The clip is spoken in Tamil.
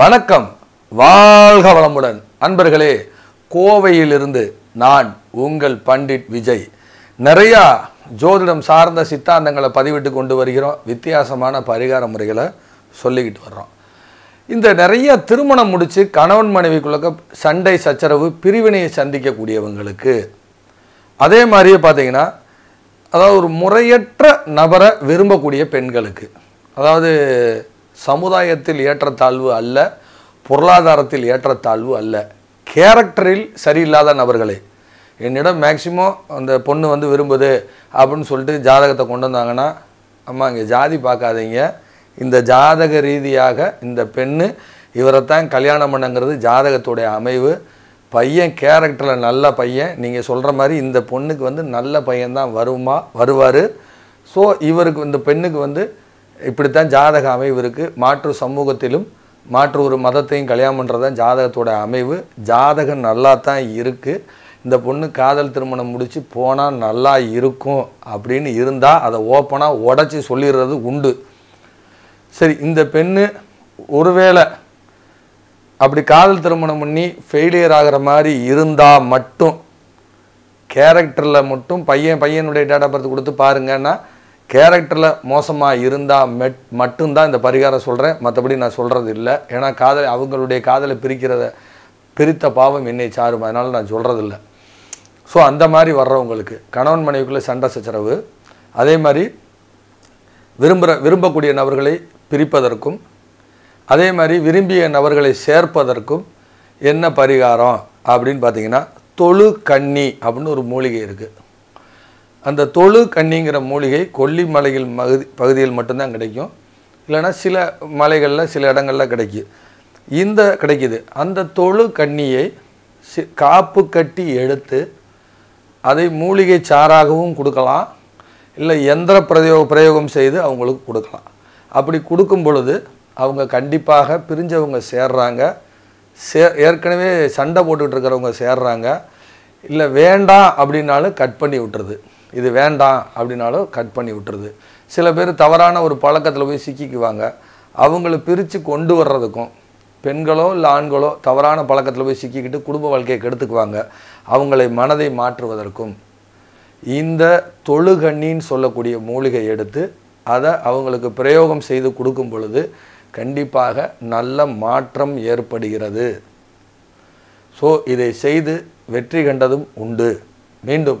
வணக்கம் வாழ்க வளமுடன் அன்பர்களே கோவையிலிருந்து நான் உங்கள் பண்டிட் விஜய் நிறையா ஜோதிடம் சார்ந்த சித்தாந்தங்களை பதிவிட்டு கொண்டு வருகிறோம் வித்தியாசமான பரிகார முறைகளை சொல்லிக்கிட்டு வர்றோம் இந்த நிறைய திருமணம் முடித்து கணவன் மனைவிக்குள்ள சண்டை சச்சரவு பிரிவினையை சந்திக்கக்கூடியவங்களுக்கு அதே மாதிரியே பார்த்தீங்கன்னா அதாவது ஒரு முறையற்ற நபரை விரும்பக்கூடிய பெண்களுக்கு அதாவது சமுதாயத்தில் ஏற்றத்தாழ்வு அல்ல பொருளாதாரத்தில் ஏற்றத்தாழ்வு அல்ல கேரக்டரில் சரியில்லாத நபர்களே என்னிடம் மேக்சிமம் அந்த பொண்ணு வந்து விரும்புது அப்படின்னு சொல்லிட்டு ஜாதகத்தை கொண்டு வந்தாங்கன்னா அம்மா இங்கே ஜாதி பார்க்காதீங்க இந்த ஜாதக ரீதியாக இந்த பெண்ணு இவரை தான் கல்யாணம் பண்ணுங்கிறது ஜாதகத்துடைய அமைவு பையன் கேரக்டரில் நல்ல பையன் நீங்கள் சொல்கிற மாதிரி இந்த பொண்ணுக்கு வந்து நல்ல பையன்தான் வருமா வருவார் ஸோ இவருக்கு இந்த பெண்ணுக்கு வந்து இப்படித்தான் ஜாதக அமைவு இருக்குது மாற்று சமூகத்திலும் மாற்று ஒரு மதத்தையும் கல்யாணம் பண்ணுறது தான் ஜாதகத்தோட அமைவு ஜாதகம் நல்லா தான் இருக்குது இந்த பொண்ணு காதல் திருமணம் முடித்து போனால் நல்லா இருக்கும் அப்படின்னு இருந்தால் அதை ஓப்பனாக உடச்சி சொல்லிடுறது உண்டு சரி இந்த பெண்ணு ஒருவேளை அப்படி காதல் திருமணம் பண்ணி ஃபெயிலியர் ஆகிற மாதிரி இருந்தால் மட்டும் கேரக்டரில் மட்டும் பையன் பையனுடைய டேட் ஆஃப் பர்த் கொடுத்து பாருங்கன்னா கேரக்டரில் மோசமாக இருந்தால் மெட் மட்டும்தான் இந்த பரிகாரம் சொல்கிறேன் மற்றபடி நான் சொல்கிறது இல்லை ஏன்னா காதலை அவங்களுடைய காதலை பிரிக்கிறத பிரித்த பாவம் என்னை சாரும் அதனால் நான் சொல்கிறதில்ல ஸோ அந்த மாதிரி வர்றவங்களுக்கு கணவன் மனைவிக்குள்ளே சண்டை சச்சரவு அதே மாதிரி விரும்புகிற விரும்பக்கூடிய நபர்களை பிரிப்பதற்கும் அதே மாதிரி விரும்பிய நபர்களை சேர்ப்பதற்கும் என்ன பரிகாரம் அப்படின்னு பார்த்தீங்கன்னா தொழு கண்ணி அப்படின்னு ஒரு மூலிகை இருக்குது அந்த தொழு கன்னிங்கிற மூலிகை கொல்லிமலையில் மகுதி பகுதியில் மட்டும்தான் கிடைக்கும் இல்லைனா சில மலைகளில் சில இடங்களில் கிடைக்கும் இந்த கிடைக்கிது அந்த தொழு கண்ணியை சி காப்பு கட்டி எடுத்து அதை மூலிகை சாராகவும் கொடுக்கலாம் இல்லை எந்திர பிரயோ பிரயோகம் செய்து அவங்களுக்கு கொடுக்கலாம் அப்படி கொடுக்கும் பொழுது அவங்க கண்டிப்பாக பிரிஞ்சவங்க சேர்றாங்க சே ஏற்கனவே சண்டை போட்டுக்கிட்டு இருக்கிறவங்க சேர்றாங்க இல்லை வேண்டாம் அப்படின்னாலும் கட் பண்ணி விட்டுறது இது வேண்டாம் அப்படின்னாலும் கட் பண்ணி விட்டுருது சில பேர் தவறான ஒரு பழக்கத்தில் போய் சிக்கிக்குவாங்க அவங்கள பிரித்து கொண்டு வர்றதுக்கும் பெண்களோ இல்லை ஆண்களோ தவறான பழக்கத்தில் போய் சிக்கிக்கிட்டு குடும்ப வாழ்க்கையை கெடுத்துக்குவாங்க அவங்களை மனதை மாற்றுவதற்கும் இந்த தொழுகண்ணின்னு சொல்லக்கூடிய மூலிகை எடுத்து அதை அவங்களுக்கு பிரயோகம் செய்து கொடுக்கும் பொழுது கண்டிப்பாக நல்ல மாற்றம் ஏற்படுகிறது ஸோ இதை செய்து வெற்றி கண்டதும் உண்டு மீண்டும்